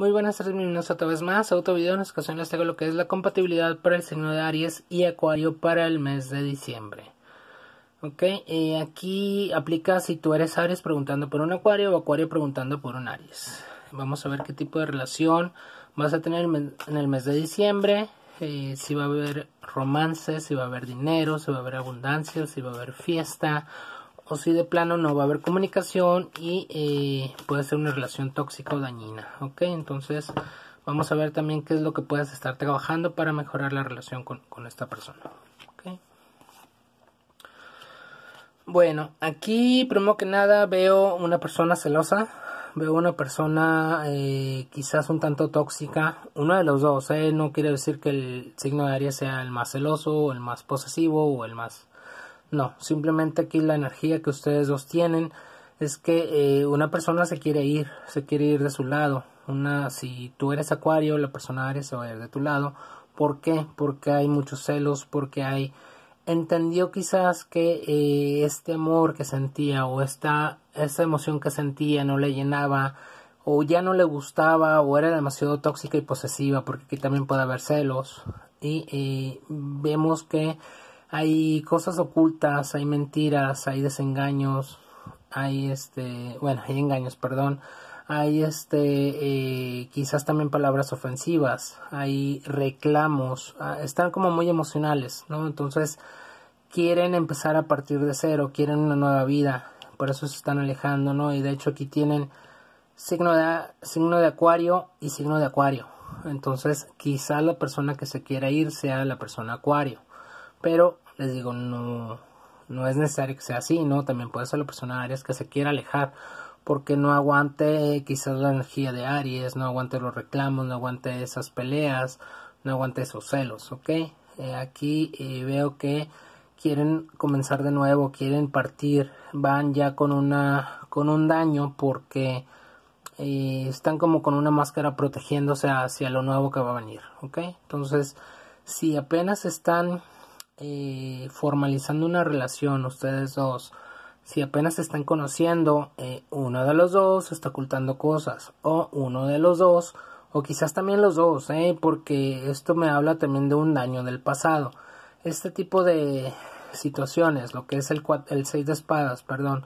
Muy buenas tardes, bienvenidos otra vez más a otro video. En esta ocasión les traigo lo que es la compatibilidad para el signo de Aries y Acuario para el mes de diciembre. Ok, aquí aplica si tú eres Aries preguntando por un Acuario o Acuario preguntando por un Aries. Vamos a ver qué tipo de relación vas a tener en el mes de diciembre. Eh, si va a haber romance, si va a haber dinero, si va a haber abundancia, si va a haber fiesta o si de plano no va a haber comunicación y eh, puede ser una relación tóxica o dañina. Ok, entonces vamos a ver también qué es lo que puedes estar trabajando para mejorar la relación con, esta persona. ¿ok? Bueno, aquí primero que nada veo una persona celosa, veo una persona eh, quizás un tanto tóxica, uno de los dos, ¿eh? no quiere decir que el signo de Aries sea el más celoso o el más posesivo o el más no, simplemente aquí la energía que ustedes dos tienen es que eh, una persona se quiere ir, se quiere ir de su lado. Una, si tú eres acuario, la persona Aries se va a ir de tu lado. ¿Por qué? Porque hay muchos celos, porque hay... Entendió quizás que eh, este amor que sentía o esta, emoción que sentía no le llenaba o ya no le gustaba o era demasiado tóxica y posesiva porque aquí también puede haber celos. Y eh, vemos que hay cosas ocultas, hay mentiras, hay desengaños, hay este, bueno, hay engaños, perdón, hay este, eh, quizás también palabras ofensivas, hay reclamos, ah, están como muy emocionales, ¿no? Entonces quieren empezar a partir de cero, quieren una nueva vida, por eso se están alejando, ¿no? Y de hecho aquí tienen signo de, signo de acuario y signo de acuario. Entonces quizás la persona que se quiera ir sea la persona acuario. Pero les digo, no, no es necesario que sea así, ¿no? También puede ser la persona de Aries que se quiera alejar porque no aguante quizás la energía de Aries, no aguante los reclamos, no aguante esas peleas, no aguante esos celos, ¿ok? Eh, aquí eh, veo que quieren comenzar de nuevo, quieren partir, van ya con una con un daño porque eh, están como con una máscara protegiéndose hacia lo nuevo que va a venir, ¿ok? Entonces, si apenas están eh, formalizando una relación ustedes dos, si apenas se están conociendo, eh, uno de los dos está ocultando cosas o uno de los dos o quizás también los dos, eh, porque esto me habla también de un daño del pasado. Este tipo de situaciones, lo que es el, el seis de espadas, perdón,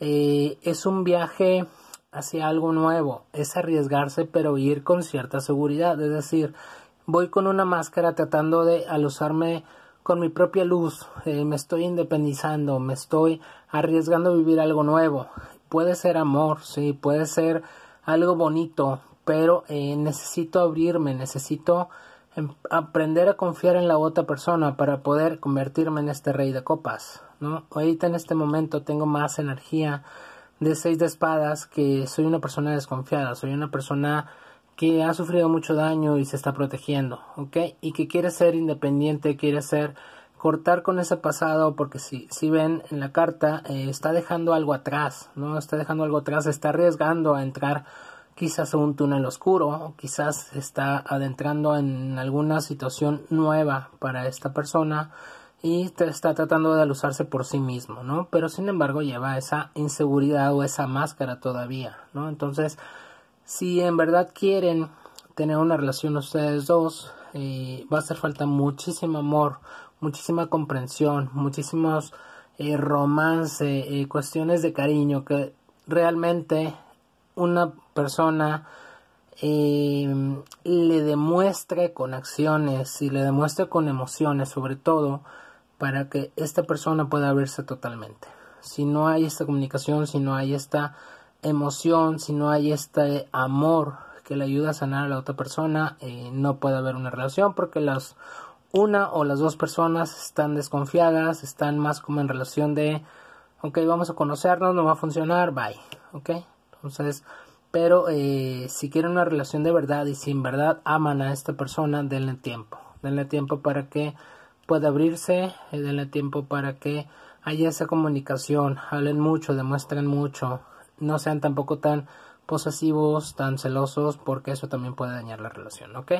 eh, es un viaje hacia algo nuevo, es arriesgarse pero ir con cierta seguridad, es decir, voy con una máscara tratando de al usarme con mi propia luz, eh, me estoy independizando, me estoy arriesgando a vivir algo nuevo. Puede ser amor, sí, puede ser algo bonito, pero eh, necesito abrirme, necesito em, aprender a confiar en la otra persona para poder convertirme en este rey de copas, ¿no? Ahorita en este momento tengo más energía de seis de espadas que soy una persona desconfiada, soy una persona que ha sufrido mucho daño y se está protegiendo, ¿ok? Y que quiere ser independiente, quiere ser cortar con ese pasado, porque si, si ven en la carta, eh, está dejando algo atrás, ¿no? Está dejando algo atrás, está arriesgando a entrar quizás a un túnel oscuro, quizás está adentrando en alguna situación nueva para esta persona y está tratando de alusarse por sí mismo, ¿no? Pero sin embargo lleva esa inseguridad o esa máscara todavía, ¿no? Entonces, si en verdad quieren tener una relación ustedes dos, eh, va a hacer falta muchísimo amor, muchísima comprensión, muchísimos eh, romance, eh, cuestiones de cariño que realmente una persona le demuestre con acciones y le demuestre con emociones sobre todo para que esta persona pueda abrirse totalmente. Si no hay esta comunicación, si no hay esta emoción, si no hay este amor que le ayuda a sanar a la otra persona, eh, no puede haber una relación porque las una o las dos personas están desconfiadas, están más como en relación de, ok, vamos a conocernos, no va a funcionar, bye, ok. Entonces, pero eh, si quieren una relación de verdad y si en verdad aman a esta persona, denle tiempo, denle tiempo para que pueda abrirse, eh, denle tiempo para que haya esa comunicación, hablen mucho, demuestren mucho, no sean tampoco tan posesivos, tan celosos, porque eso también puede dañar la relación, ¿ok?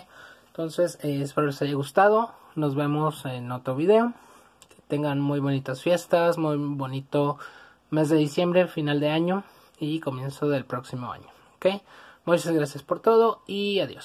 Entonces, eh, espero les haya gustado. Nos vemos en otro video. Que tengan muy bonitas fiestas, muy bonito mes de diciembre, final de año y comienzo del próximo año, ¿ok? Muchas gracias por todo y adiós.